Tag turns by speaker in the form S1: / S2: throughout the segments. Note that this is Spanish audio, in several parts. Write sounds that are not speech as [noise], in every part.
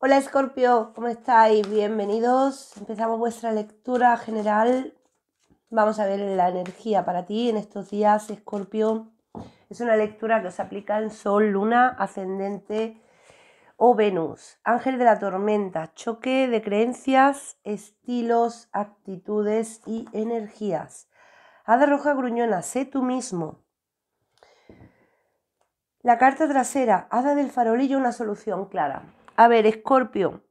S1: Hola Escorpio, ¿cómo estáis? Bienvenidos. Empezamos vuestra lectura general. Vamos a ver la energía para ti en estos días, Escorpio. Es una lectura que os aplica en Sol, Luna, Ascendente o Venus. Ángel de la tormenta, choque de creencias, estilos, actitudes y energías. Hada roja gruñona, sé tú mismo. La carta trasera, hada del farolillo, una solución clara a ver, Scorpio,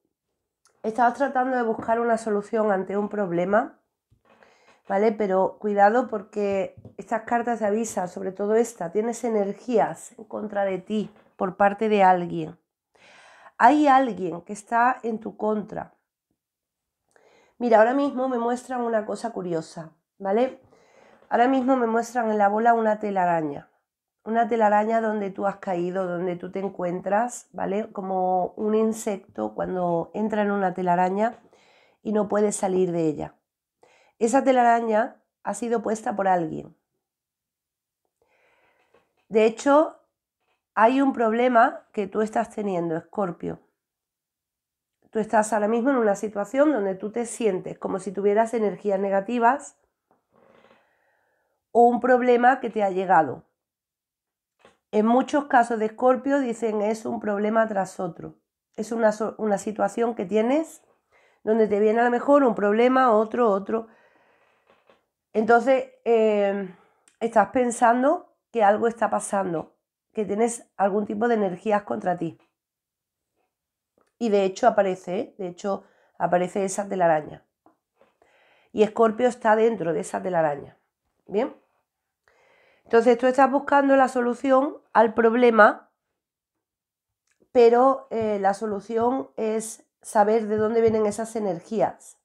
S1: estabas tratando de buscar una solución ante un problema, ¿vale? Pero cuidado porque estas cartas de avisan, sobre todo esta, tienes energías en contra de ti por parte de alguien. Hay alguien que está en tu contra. Mira, ahora mismo me muestran una cosa curiosa, ¿vale? Ahora mismo me muestran en la bola una telaraña, una telaraña donde tú has caído, donde tú te encuentras, ¿vale? Como un insecto cuando entra en una telaraña y no puede salir de ella. Esa telaraña ha sido puesta por alguien. De hecho, hay un problema que tú estás teniendo, Escorpio. Tú estás ahora mismo en una situación donde tú te sientes como si tuvieras energías negativas o un problema que te ha llegado en muchos casos de Escorpio dicen es un problema tras otro. Es una, situación que tienes donde te viene a lo mejor un problema, otro, otro. Entonces, em, estás pensando que algo está pasando, que tienes algún tipo de energías contra ti. Y de hecho aparece, de hecho aparece esa telaraña. Y Escorpio está dentro de esa telaraña. ¿Bien? Entonces tú estás buscando la solución al problema, pero eh, la solución es saber de dónde vienen esas energías.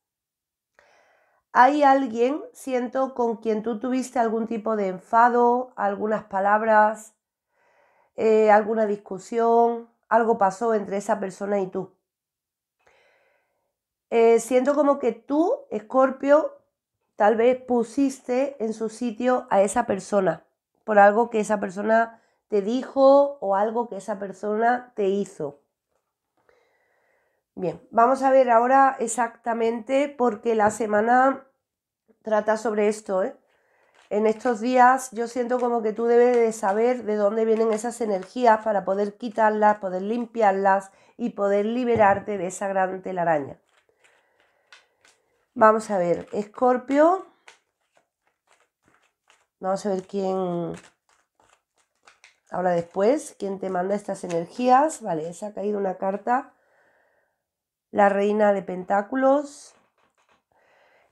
S1: ¿Hay alguien, siento, con quien tú tuviste algún tipo de enfado, algunas palabras, eh, alguna discusión, algo pasó entre esa persona y tú? Eh, siento como que tú, Escorpio, tal vez pusiste en su sitio a esa persona por algo que esa persona te dijo o algo que esa persona te hizo. Bien, vamos a ver ahora exactamente por qué la semana trata sobre esto. ¿eh? En estos días yo siento como que tú debes de saber de dónde vienen esas energías para poder quitarlas, poder limpiarlas y poder liberarte de esa gran telaraña. Vamos a ver, Escorpio, Vamos a ver quién habla después, quién te manda estas energías. Vale, se ha caído una carta. La reina de pentáculos.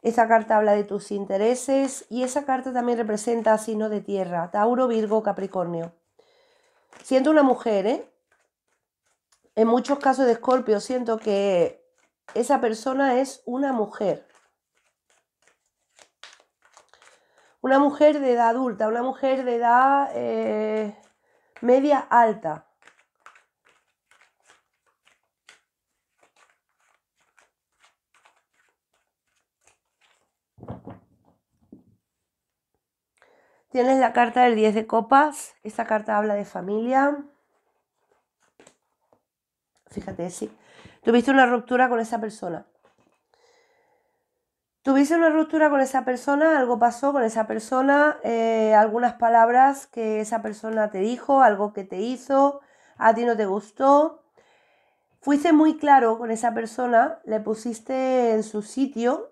S1: Esa carta habla de tus intereses y esa carta también representa signo de tierra, Tauro, Virgo, Capricornio. Siento una mujer, ¿eh? En muchos casos de Escorpio siento que esa persona es una mujer. una mujer de edad adulta, una mujer de edad eh, media alta. Tienes la carta del 10 de copas. Esta carta habla de familia. Fíjate, sí. Tuviste una ruptura con esa persona. Tuviste una ruptura con esa persona, algo pasó con esa persona, eh, algunas palabras que esa persona te dijo, algo que te hizo, a ti no te gustó. Fuiste muy claro con esa persona, le pusiste en su sitio.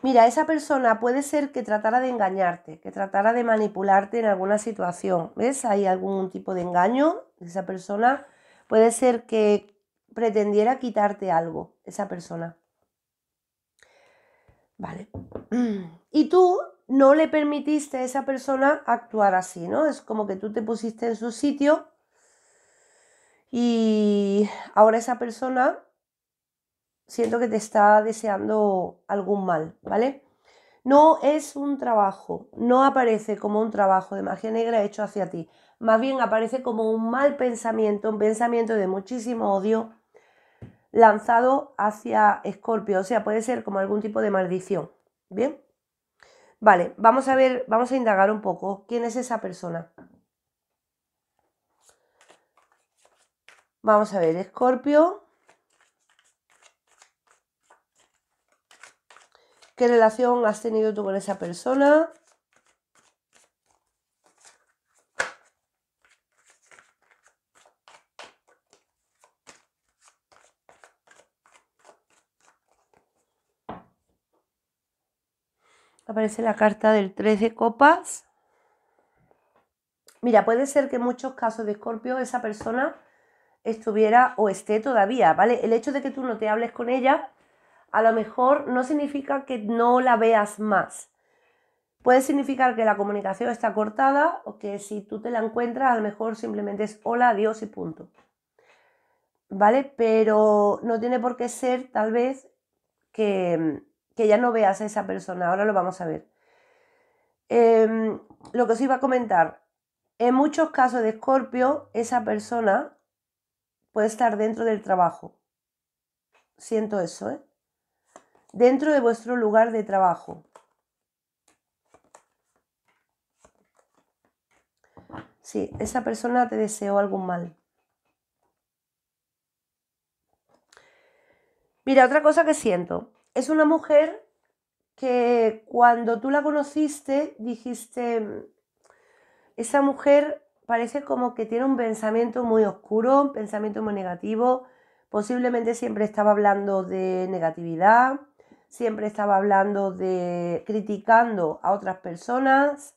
S1: Mira, esa persona puede ser que tratara de engañarte, que tratara de manipularte en alguna situación. ¿Ves? Hay algún tipo de engaño de esa persona Puede ser que pretendiera quitarte algo, esa persona. Vale. [clears throat] Y tú no le permitiste a esa persona actuar así, ¿no? Es como que tú te pusiste en su sitio y ahora esa persona siento que te está deseando algún mal, ¿vale? No es un trabajo, no aparece como un trabajo de magia negra hecho hacia ti más bien aparece como un mal pensamiento, un pensamiento de muchísimo odio lanzado hacia Escorpio, o sea, puede ser como algún tipo de maldición. ¿Bien? Vale, vamos a ver, vamos a indagar un poco quién es esa persona. Vamos a ver, Escorpio. ¿Qué relación has tenido tú con esa persona? Aparece la carta del 13 de copas. Mira, puede ser que en muchos casos de Escorpio esa persona estuviera o esté todavía, ¿vale? El hecho de que tú no te hables con ella, a lo mejor no significa que no la veas más. Puede significar que la comunicación está cortada o que si tú te la encuentras, a lo mejor simplemente es hola, adiós y punto. ¿Vale? Pero no tiene por qué ser tal vez que, mm, que ya no veas a esa persona, ahora lo vamos a ver. Em, lo que os iba a comentar, en muchos casos de escorpio, esa persona puede estar dentro del trabajo. Siento eso, ¿eh? Dentro de vuestro lugar de trabajo. Sí, esa persona te deseó algún mal. Mira, otra cosa que siento es una mujer que cuando tú la conociste dijiste, esa mujer parece como que tiene un pensamiento muy oscuro, un pensamiento muy negativo, posiblemente siempre estaba hablando de negatividad, siempre estaba hablando de criticando a otras personas.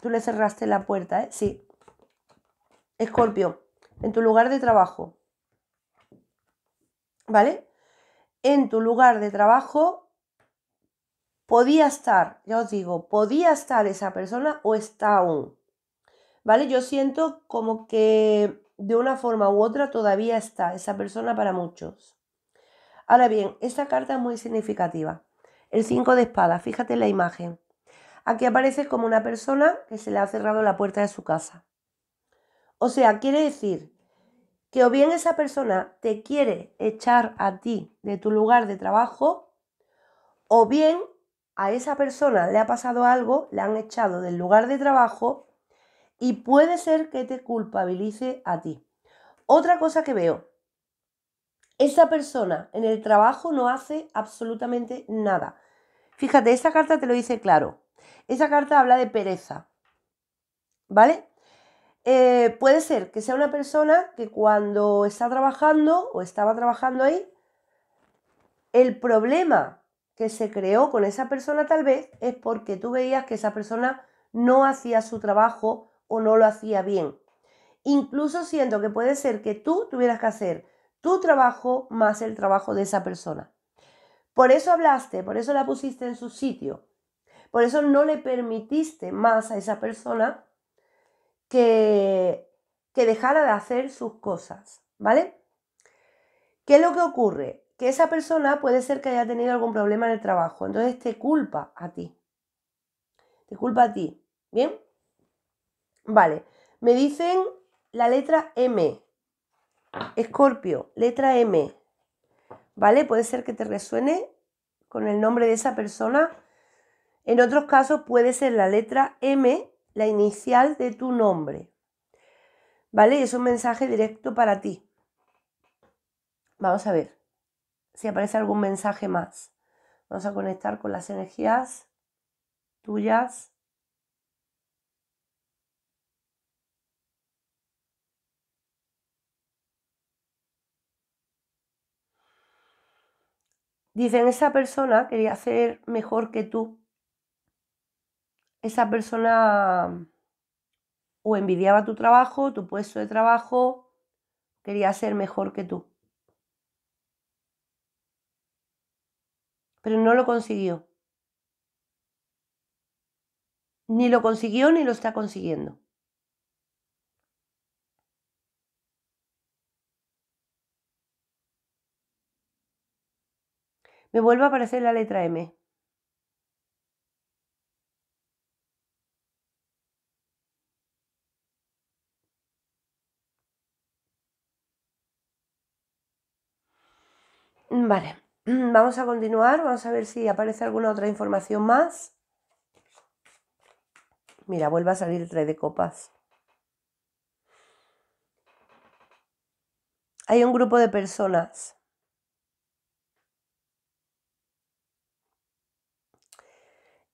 S1: Tú le cerraste la puerta, ¿eh? Sí, Escorpio, en tu lugar de trabajo. ¿Vale? En tu lugar de trabajo podía estar, ya os digo, podía estar esa persona o está aún. ¿Vale? Yo siento como que de una forma u otra todavía está esa persona para muchos. Ahora bien, esta carta es muy significativa. El 5 de espada, fíjate en la imagen. Aquí aparece como una persona que se le ha cerrado la puerta de su casa. O sea, quiere decir que o bien esa persona te quiere echar a ti de tu lugar de trabajo, o bien a esa persona le ha pasado algo, le han echado del lugar de trabajo y puede ser que te culpabilice a ti. Otra cosa que veo, esa persona en el trabajo no hace absolutamente nada. Fíjate, esta carta te lo dice claro. Esa carta habla de pereza. ¿Vale? Eh, puede ser que sea una persona que cuando está trabajando o estaba trabajando ahí, el problema que se creó con esa persona tal vez es porque tú veías que esa persona no hacía su trabajo o no lo hacía bien. Incluso siento que puede ser que tú tuvieras que hacer tu trabajo más el trabajo de esa persona. Por eso hablaste, por eso la pusiste en su sitio, por eso no le permitiste más a esa persona que, dejara de hacer sus cosas, ¿vale? ¿Qué es lo que ocurre? Que esa persona puede ser que haya tenido algún problema en el trabajo, entonces te culpa a ti. Te culpa a ti, ¿bien? Vale, me dicen la letra M. Escorpio, letra M. ¿Vale? Puede ser que te resuene con el nombre de esa persona. En otros casos puede ser la letra M la inicial de tu nombre. ¿Vale? es un mensaje directo para ti. Vamos a ver si aparece algún mensaje más. Vamos a conectar con las energías tuyas. Dicen, esa persona quería ser mejor que tú esa persona o envidiaba tu trabajo, tu puesto de trabajo, quería ser mejor que tú. Pero no lo consiguió. Ni lo consiguió ni lo está consiguiendo. Me vuelve a aparecer la letra M. Vale, mm, vamos a continuar, vamos a ver si aparece alguna otra información más. Mira, vuelve a salir el tres de copas. Hay un grupo de personas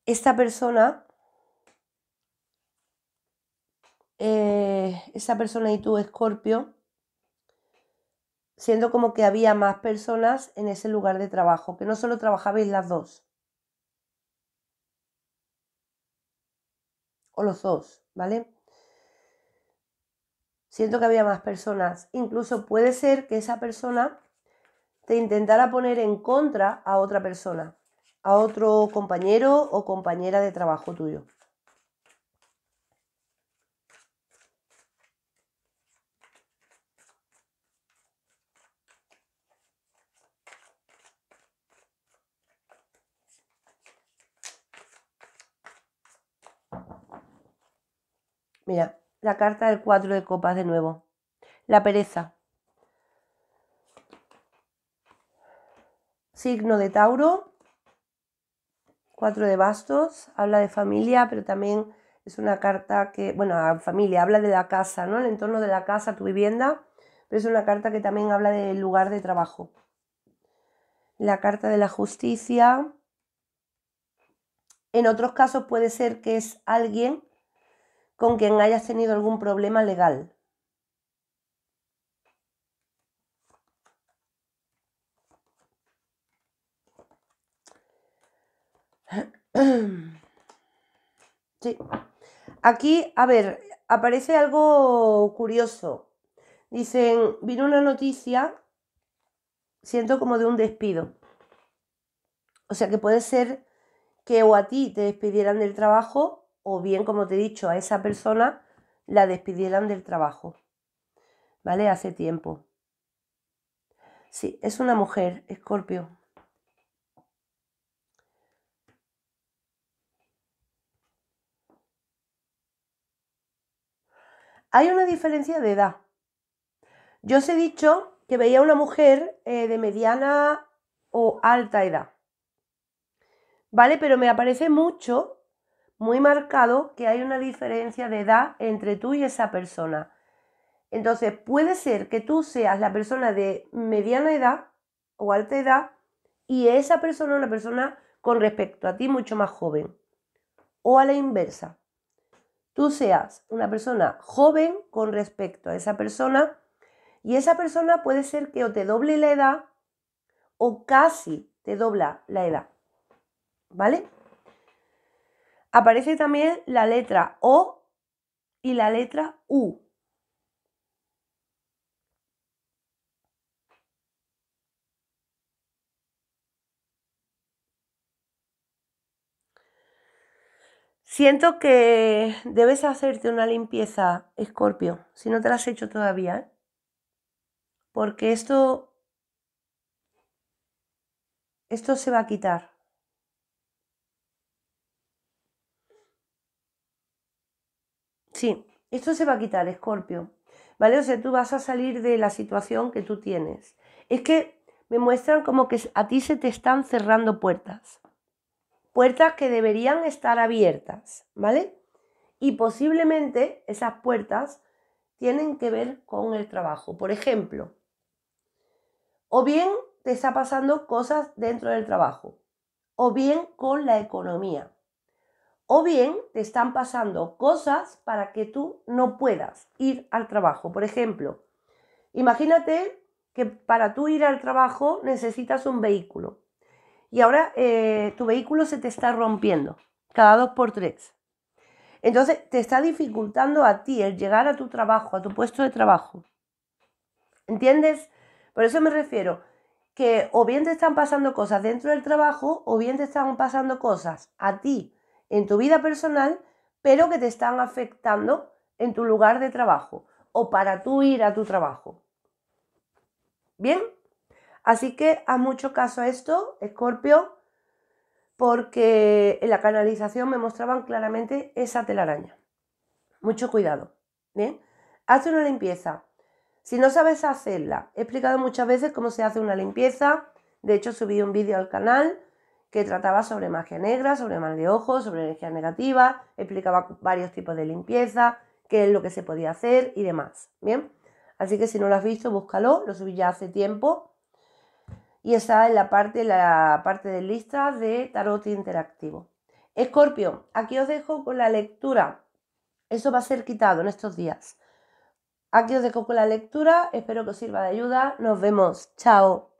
S1: esta persona, eh, esta persona y tú, Escorpio, Siento como que había más personas en ese lugar de trabajo, que no solo trabajabais las dos. O los dos, ¿vale? Siento que había más personas. Incluso puede ser que esa persona te intentara poner en contra a otra persona, a otro compañero o compañera de trabajo tuyo. Mira, la carta del 4 de copas de nuevo. La pereza. Signo de Tauro. 4 de bastos. Habla de familia, pero también es una carta que, bueno, familia, habla de la casa, ¿no? El entorno de la casa, tu vivienda, pero es una carta que también habla del lugar de trabajo. La carta de la justicia. En otros casos puede ser que es alguien con quien hayas tenido algún problema legal. [clears throat] Aquí, a ver, aparece algo curioso. Dicen, vino una noticia, siento como de un despido. O sea que puede ser que o a ti te despidieran del trabajo o bien, como te he dicho, a esa persona la despidieran del trabajo. ¿Vale? Hace tiempo. Sí, es una mujer, Escorpio. Hay una diferencia de edad. Yo os he dicho que veía una mujer eh, de mediana o alta edad. ¿Vale? Pero me aparece mucho muy marcado que hay una diferencia de edad entre tú y esa persona. Entonces, puede ser que tú seas la persona de mediana edad o alta edad y esa persona una persona con respecto a ti mucho más joven. O a la inversa. Tú seas una persona joven con respecto a esa persona y esa persona puede ser que o te doble la edad o casi te dobla la edad. ¿Vale? Aparece también la letra O y la letra U. Siento que debes hacerte una limpieza, Escorpio, si no te la has hecho todavía, porque esto, esto se va a quitar. Sí, esto se va a quitar, Escorpio. ¿Vale? O sea, tú vas a salir de la situación que tú tienes. Es que me muestran como que a ti se te están cerrando puertas. Puertas que deberían estar abiertas, ¿vale? Y posiblemente esas puertas tienen que ver con el trabajo. Por ejemplo, o bien te está pasando cosas dentro del trabajo, o bien con la economía o bien te están pasando cosas para que tú no puedas ir al trabajo. Por ejemplo, imagínate que para tú ir al trabajo necesitas un vehículo y ahora eh, tu vehículo se te está rompiendo cada dos por tres. Entonces te está dificultando a ti el llegar a tu trabajo, a tu puesto de trabajo. ¿Entiendes? Por eso me refiero que o bien te están pasando cosas dentro del trabajo o bien te están pasando cosas a ti en tu vida personal, pero que te están afectando en tu lugar de trabajo o para tú ir a tu trabajo. ¿Bien? Así que haz mucho caso a esto, Escorpio, porque en la canalización me mostraban claramente esa telaraña. Mucho cuidado. ¿Bien? Haz una limpieza. Si no sabes hacerla, he explicado muchas veces cómo se hace una limpieza. De hecho, subí un vídeo al canal que trataba sobre magia negra, sobre mal de ojo, sobre energía negativa, explicaba varios tipos de limpieza, qué es lo que se podía hacer y demás. Bien, así que si no lo has visto, búscalo, lo subí ya hace tiempo. Y está en la parte, la parte de lista de tarot interactivo. Escorpio, aquí os dejo con la lectura. Eso va a ser quitado en estos días. Aquí os dejo con la lectura, espero que os sirva de ayuda. Nos vemos, chao.